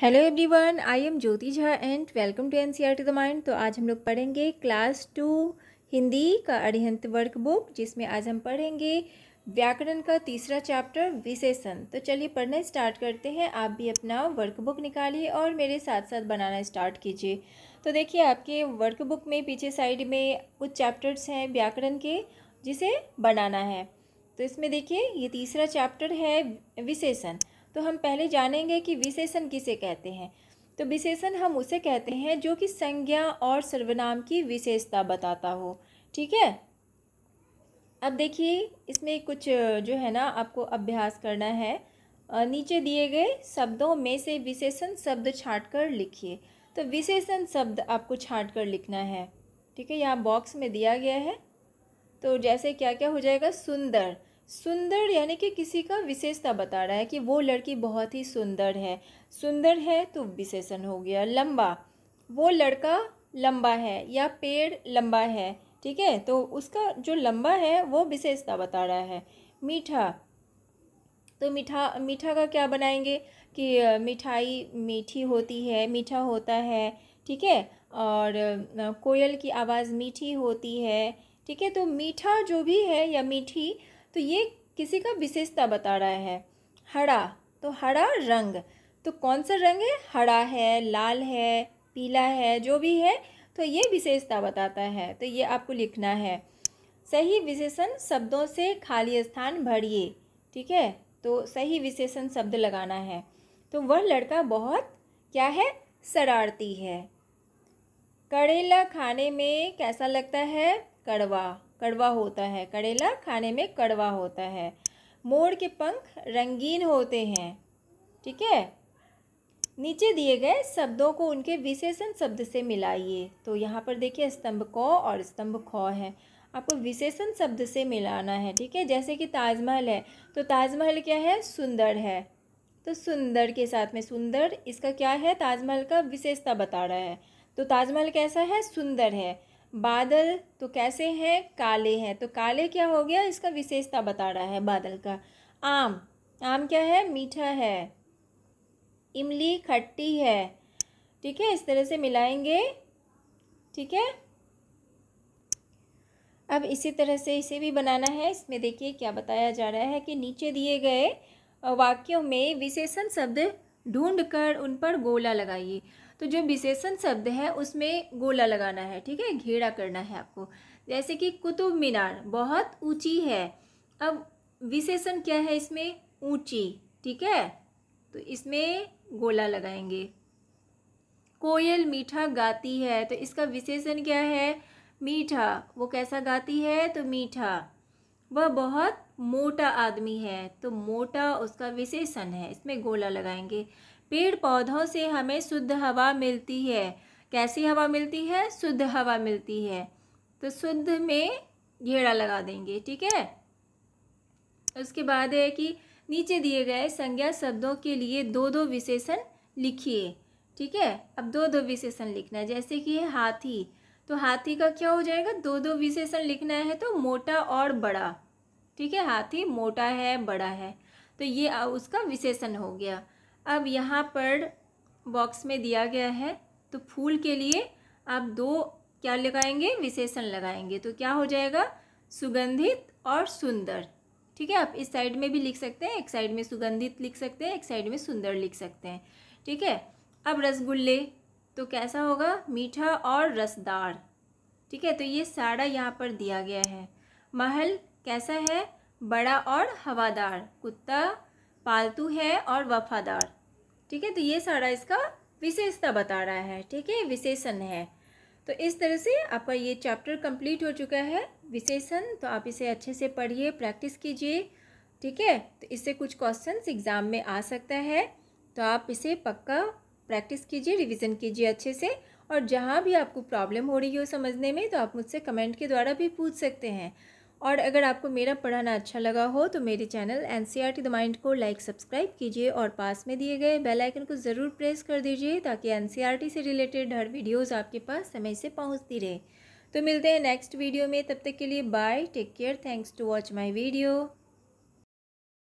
hello everyone I am Jyoti Jha and welcome to NCERT the mind तो आज हम लोग पढ़ेंगे क्लास टू हिंदी का अरिहंत बुक जिसमें आज हम पढ़ेंगे व्याकरण का तीसरा चैप्टर विशेषण तो चलिए पढ़ना स्टार्ट करते हैं आप भी अपना वर्कबुक निकालिए और मेरे साथ साथ बनाना स्टार्ट कीजिए तो देखिए आपके वर्कबुक में पीछे साइड में कुछ चैप्टर्स हैं व्याकरण के जिसे बनाना है तो इसमें देखिए ये तीसरा चैप्टर है विशेषण तो हम पहले जानेंगे कि विशेषण किसे कहते हैं तो विशेषण हम उसे कहते हैं जो कि संज्ञा और सर्वनाम की विशेषता बताता हो ठीक है अब देखिए इसमें कुछ जो है ना आपको अभ्यास करना है नीचे दिए गए शब्दों में से विशेषण शब्द छाट कर लिखिए तो विशेषण शब्द आपको छाट कर लिखना है ठीक है यहाँ बॉक्स में दिया गया है तो जैसे क्या क्या हो जाएगा सुंदर सुंदर यानी कि किसी का विशेषता बता रहा है कि वो लड़की बहुत ही सुंदर है सुंदर है तो विशेषण हो गया लंबा वो लड़का लंबा है या पेड़ लंबा है ठीक है तो उसका जो लंबा है वो विशेषता बता रहा है मीठा तो मीठा मीठा का क्या बनाएंगे कि मिठाई मीठी होती है मीठा होता है ठीक है और कोयल की आवाज़ मीठी होती है ठीक है तो मीठा जो भी है या मीठी तो ये किसी का विशेषता बता रहा है हरा तो हरा रंग तो कौन सा रंग है हरा है लाल है पीला है जो भी है तो ये विशेषता बताता है तो ये आपको लिखना है सही विशेषण शब्दों से खाली स्थान भरिए ठीक है तो सही विशेषण शब्द लगाना है तो वह लड़का बहुत क्या है शरारती है करेला खाने में कैसा लगता है कड़वा कड़वा होता है करेला खाने में कड़वा होता है मोर के पंख रंगीन होते हैं ठीक है नीचे दिए गए शब्दों को उनके विशेषण शब्द से मिलाइए तो यहाँ पर देखिए स्तंभ क और स्तंभ ख है आपको विशेषण शब्द से मिलाना है ठीक है जैसे कि ताजमहल है तो ताजमहल क्या है सुंदर है तो सुंदर के साथ में सुंदर इसका क्या है ताजमहल का विशेषता बता रहा है तो ताजमहल कैसा है सुंदर है बादल तो कैसे हैं काले हैं तो काले क्या हो गया इसका विशेषता बता रहा है बादल का आम आम क्या है मीठा है इमली खट्टी है ठीक है इस तरह से मिलाएंगे ठीक है अब इसी तरह से इसे भी बनाना है इसमें देखिए क्या बताया जा रहा है कि नीचे दिए गए वाक्यों में विशेषण शब्द ढूंढ कर उन पर गोला लगाइए तो जो विशेषण शब्द है उसमें गोला लगाना है ठीक है घेरा करना है आपको जैसे कि कुतुब मीनार बहुत ऊंची है अब विशेषण क्या है इसमें ऊंची ठीक है तो इसमें गोला लगाएंगे कोयल मीठा गाती है तो इसका विशेषण क्या है मीठा वो कैसा गाती है तो मीठा वह बहुत मोटा आदमी है तो मोटा उसका विशेषण है इसमें गोला लगाएंगे पेड़ पौधों से हमें शुद्ध हवा मिलती है कैसी हवा मिलती है शुद्ध हवा मिलती है तो शुद्ध में घेरा लगा देंगे ठीक है उसके बाद है कि नीचे दिए गए संज्ञा शब्दों के लिए दो दो विशेषण लिखिए ठीक है अब दो दो विशेषण लिखना है जैसे कि हाथी तो हाथी का क्या हो जाएगा दो दो विशेषण लिखना है तो मोटा और बड़ा ठीक है हाथी मोटा है बड़ा है तो ये उसका विशेषण हो गया अब यहाँ पर बॉक्स में दिया गया है तो फूल के लिए आप दो क्या लगाएंगे विशेषण लगाएंगे तो क्या हो जाएगा सुगंधित और सुंदर ठीक है आप इस साइड में भी लिख सकते हैं एक साइड में सुगंधित लिख सकते हैं एक साइड में सुंदर लिख सकते हैं ठीक है अब रसगुल्ले तो कैसा होगा मीठा और रसदार ठीक है तो ये सारा यहाँ पर दिया गया है महल कैसा है बड़ा और हवादार कुत्ता पालतू है और वफादार ठीक है तो ये सारा इसका विशेषता बता रहा है ठीक है विशेषण है तो इस तरह से आपका ये चैप्टर कंप्लीट हो चुका है विशेषण तो आप इसे अच्छे से पढ़िए प्रैक्टिस कीजिए ठीक है तो इससे कुछ क्वेश्चंस एग्ज़ाम में आ सकता है तो आप इसे पक्का प्रैक्टिस कीजिए रिविज़न कीजिए अच्छे से और जहाँ भी आपको प्रॉब्लम हो रही हो समझने में तो आप मुझसे कमेंट के द्वारा भी पूछ सकते हैं और अगर आपको मेरा पढ़ाना अच्छा लगा हो तो मेरे channel N C R T the mind को लाइक सब्सक्राइब कीजिए और पास में दिए गए बेल आइकन को ज़रूर प्रेस कर दीजिए ताकि एन सी आर टी से रिलेटेड हर वीडियोज़ आपके पास समय से पहुँचती रहे तो मिलते हैं नेक्स्ट वीडियो में तब तक के लिए bye take care thanks to watch my video